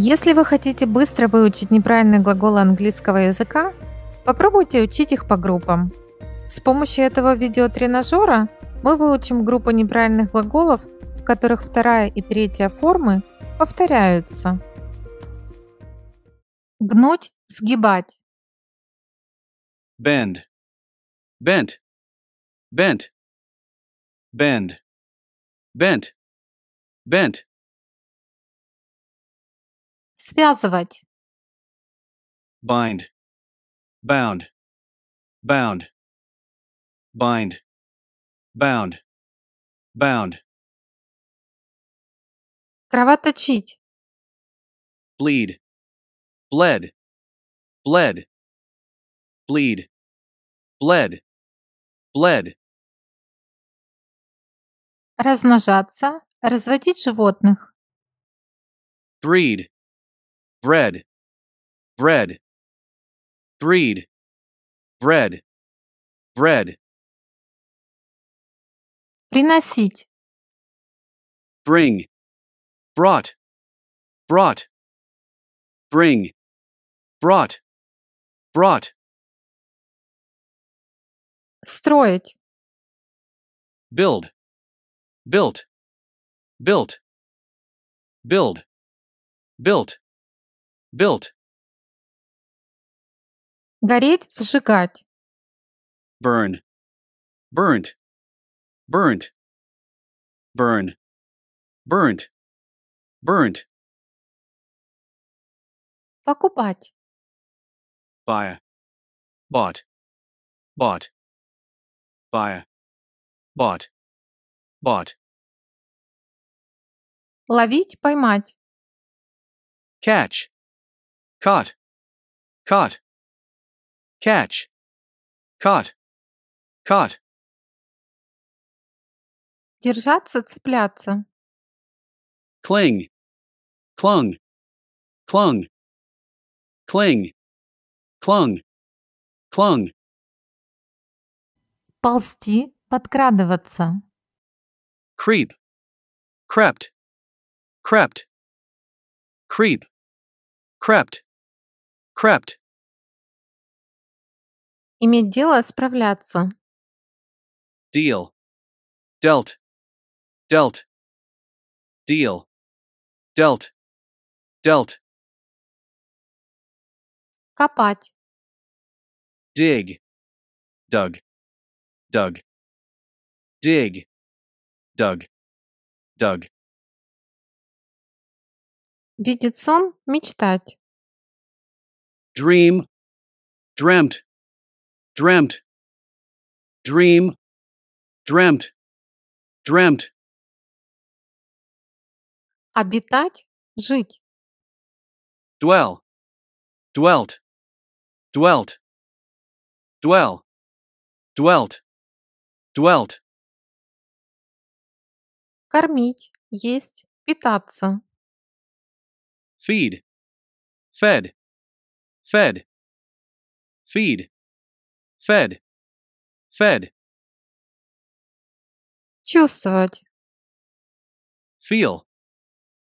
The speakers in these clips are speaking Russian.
Если вы хотите быстро выучить неправильные глаголы английского языка, попробуйте учить их по группам. С помощью этого видеотренажера мы выучим группу неправильных глаголов, в которых вторая и третья формы повторяются. Гнуть, сгибать. Bend. Bent. Bent. Bend. Bent. Bent. Связывать. Bind. Bound. Bound. Bind. Bound. Bound. Кровоточить. Bleed. Bled. Bled. Bleed. Bled. Bled. Размножаться, разводить животных. Breed. bread, bread, breed, bread, bread. Приносить. Bring, brought, brought, bring, brought, brought. Строить. Build, built, built, build, built. Built. Гореть, сжигать. Burn. Burnt. Burnt. Burn. Burnt. Burnt. Покупать. Buy. Bought. Bought. Buy. Bought. Bought. Ловить, поймать. Catch. caught, caught, catch, caught, caught. Держаться, цепляться. Cling, clung, clung, cling, clung, clung. Ползти, подкрадываться. Creep, crept, crept, creep, crept. crept. Иметь дело, справляться. Deal. Dealt. Dealt. Deal. Dealt. Dealt. Копать. Dig. Dug. Dug. Dig. Dug. Dug. Видеть сон, мечтать dream, dreamt, dreamt, dream, dreamt, dreamt. Обитать, жить. Dwell, dwelt, dwelt, dwell, dwelt, dwelt. Кормить, есть, питаться. Feed, fed, fed, feed, fed, fed. Чувствовать. Feel,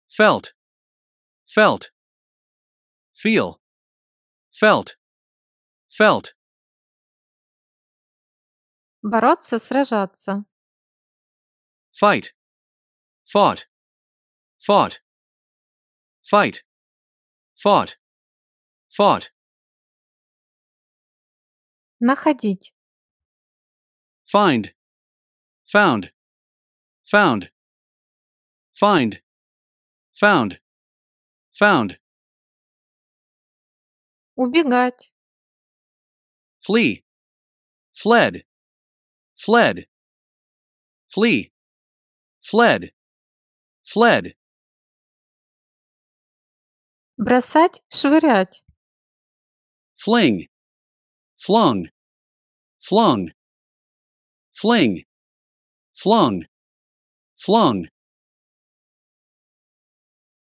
felt, felt, feel, felt, felt. Бороться, сражаться. Fight, fought, fought, fight, fought. Fought. Находить. Find. Found. Found. Find. Found. Found. Убегать. Flee. Fled. Fled. Flee. Fled. Fled. Бросать, швырять fling, flung, flung, fling, flung, flung.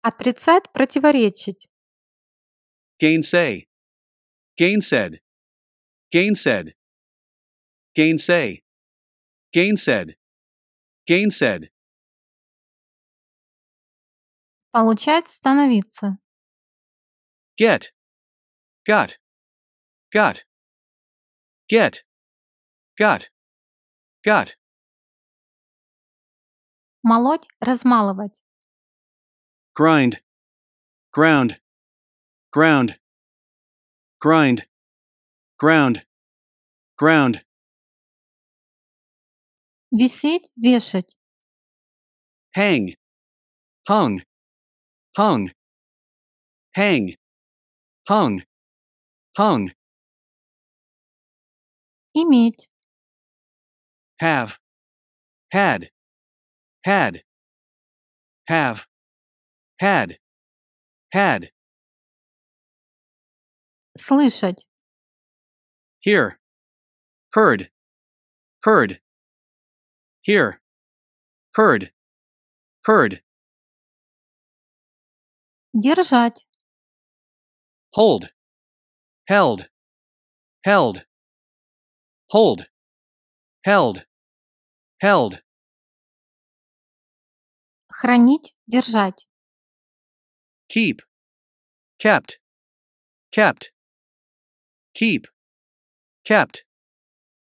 Отрицать, противоречить. Gainsay, gainsaid, gainsaid, gainsay, gainsaid, gainsaid. Получать, становиться. Get, got, got, get, got, got. Молоть, размалывать. Grind, ground, ground, grind, ground, ground. Висеть, вешать. Hang, hung, hung, hang, hung, hung иметь have had had have had had слышать hear heard heard hear heard heard держать hold held held hold, held, held. Хранить, держать. Keep, kept, kept. Keep, kept,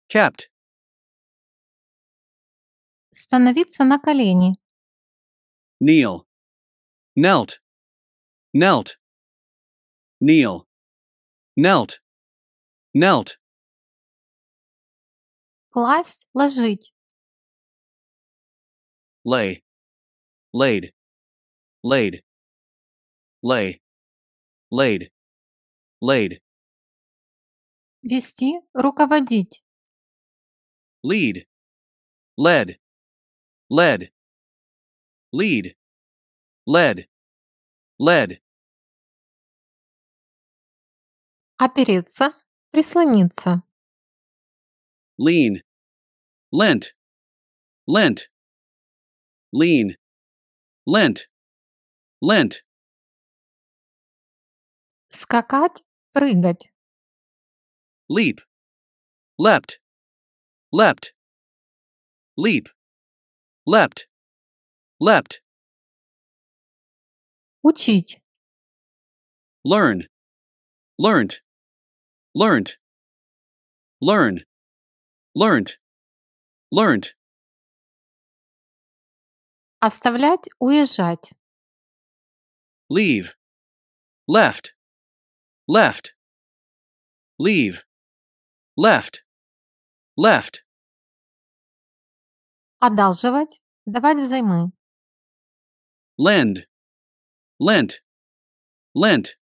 kept. Становиться на колени. Kneel, knelt, knelt. Kneel, knelt, knelt класть, ложить. Lay. Laid. Laid. Lay. Laid. Laid. Вести, руководить. Lead. Led. Led. Lead. Led. Led. Опереться, прислониться. Lean. lent, lent, lean, lent, lent. Скакать, прыгать. Leap, leapt, leapt, leap, leapt, leapt. Учить. Learn, learnt, learnt, learn, learned learned. Оставлять, уезжать. Leave. Left. Left. Leave. Left. Left. Одалживать, давать взаймы. Lend. Lent. Lent.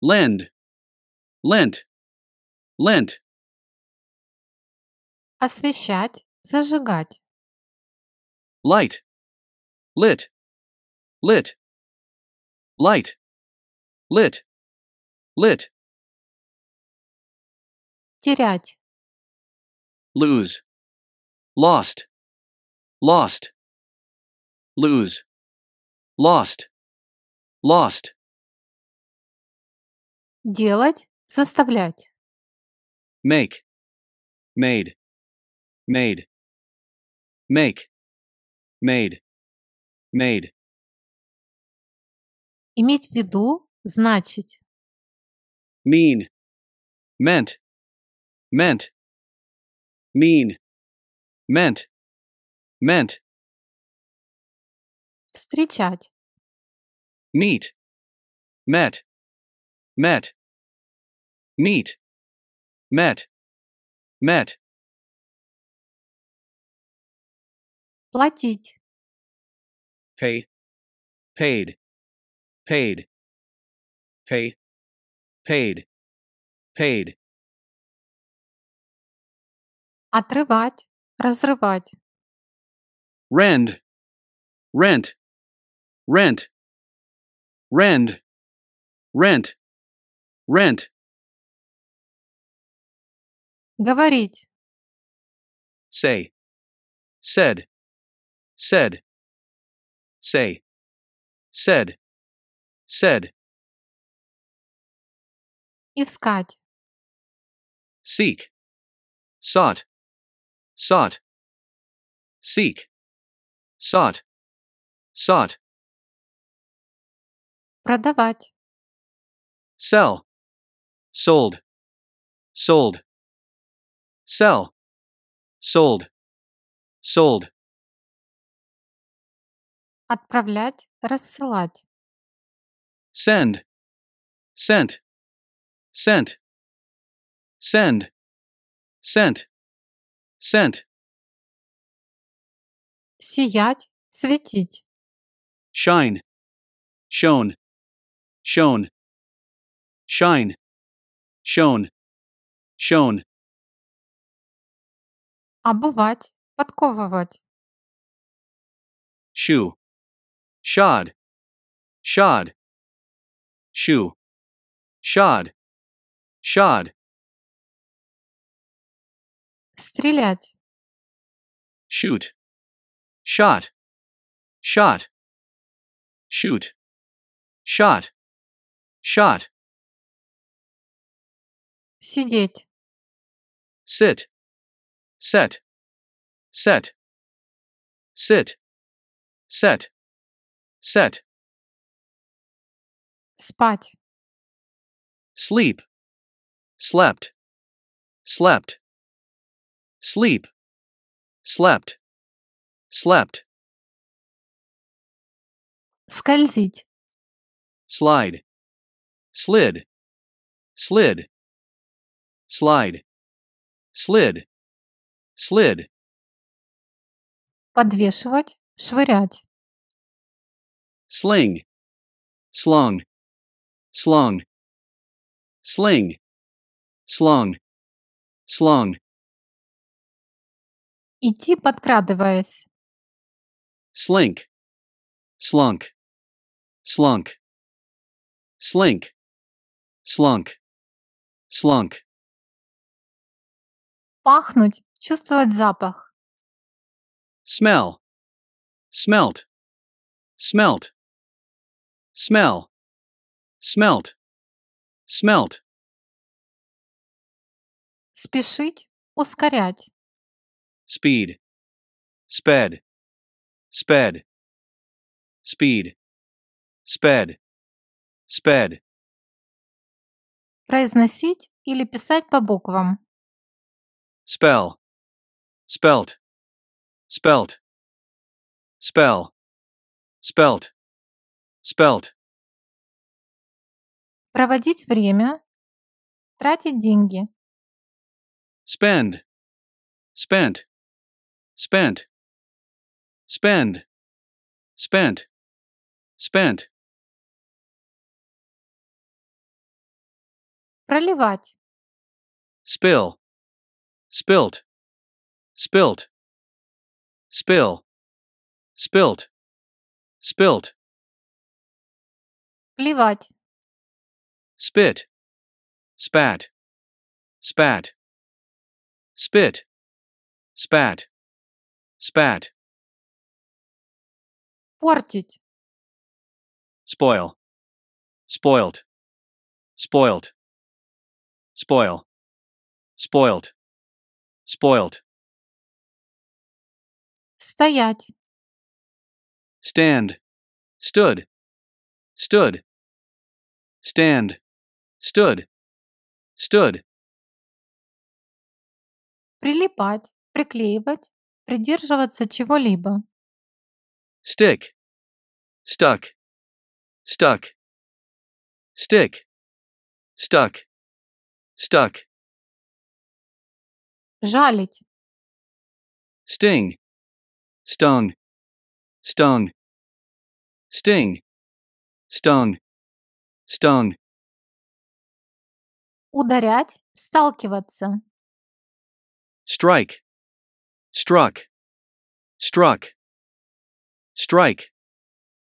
Lend. Lent. Lent. Освещать, зажигать. Light. Lit. Lit. Light. Lit. Lit. Терять. Lose. Lost. Lost. Lose. Lost. Lost. Делать, составлять. Make. Made. made make made made иметь в виду значить mean meant meant mean meant meant встречать meet met met meet met met платить pay paid paid pay paid paid отрывать разрывать rend rent rent rend rent rent говорить say said said, say, said, said. Искать. Seek. Sought. Sought. Seek. Sought. Sought. Продавать. Sell. Sold. Sold. Sell. Sold. Sold. Отправлять, рассылать. Send. Sent. Sent. Send. Sent. Sent. Сиять, светить. Shine. Shown. Shown. Shine. Shown. Shown. Обувать, подковывать. Shoe. shod, shod, shoe, shod, shod. Стрелять. Shoot, shot, shot, shoot, shot, shot. Сидеть. Sit, set, set, sit, set. Set. Спать. Sleep. Slept. Slept. Sleep. Slept. Slept. Скользить. Slide. Slid. Slid. Slide. Slid. Slid. Подвешивать, швырять sling, slung, slung, sling, slung, slung. Идти, подкрадываясь. Slink, slunk, slunk, slink, slunk, slunk. Пахнуть, чувствовать запах. Smell, smelt, smelt, smell, smelt, smelt. Спешить, ускорять. Speed, sped, sped, speed, sped, sped. Произносить или писать по буквам. Spell, spelt, spelt, spell, spelt. Spelled. Проводить время. Тратить деньги. Spend. Spent. Spent. Spend. Spent. Spent. Проливать. Spill. Spilt. Spilt. Spill. Spilt. Spilt. Плевать. Spit. Spat. Spat. Spit. Spat. Spat. Портить. Spoil. Spoiled. Spoiled. Spoil. Spoiled. Spoiled. Стоять. Stand. Stood. Stood. stand, stood, stood. Прилипать, приклеивать, придерживаться чего-либо. Stick, stuck, stuck, stick, stuck, stuck. Жалить. Sting, stung, stung, sting, stung. stung. Ударять, сталкиваться. Strike, struck, struck, strike,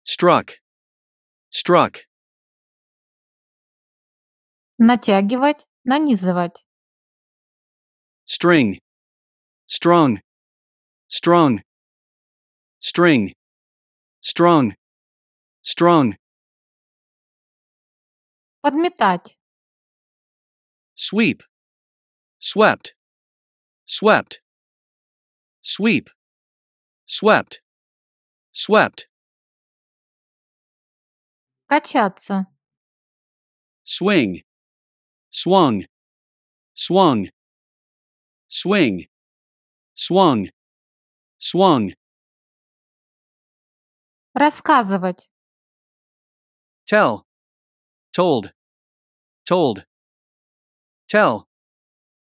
struck, struck. Натягивать, нанизывать. String, strong, strong, string, strong, strong Подметать. Sweep. Swept. Swept. Sweep. Swept. Swept. Качаться. Swing. Swung. Swung. Swing. Swung. Swung. Рассказывать. Tell. told, told, tell,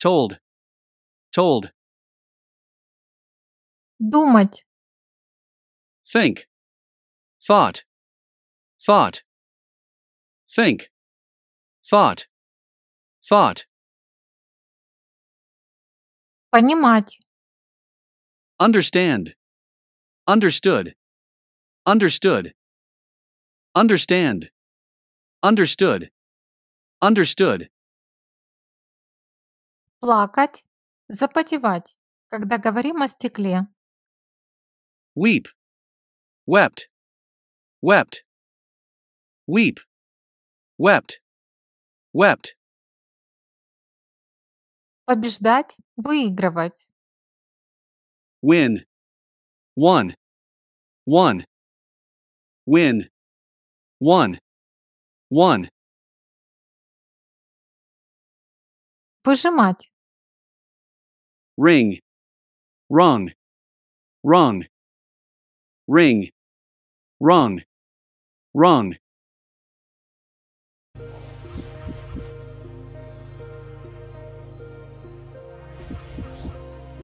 told, told. Думать. Think, thought, thought, think, thought, thought. Понимать. Understand. Understood. Understood. Understand. Understood. Understood. Плакать, запотевать, когда говорим о стекле. Weep. Wept. Wept. Weep. Wept. Wept. Побеждать, выигрывать. Win. One. One. Win. One. 1. Выжимать. Ring. Run. Run. Ring. Run. Run.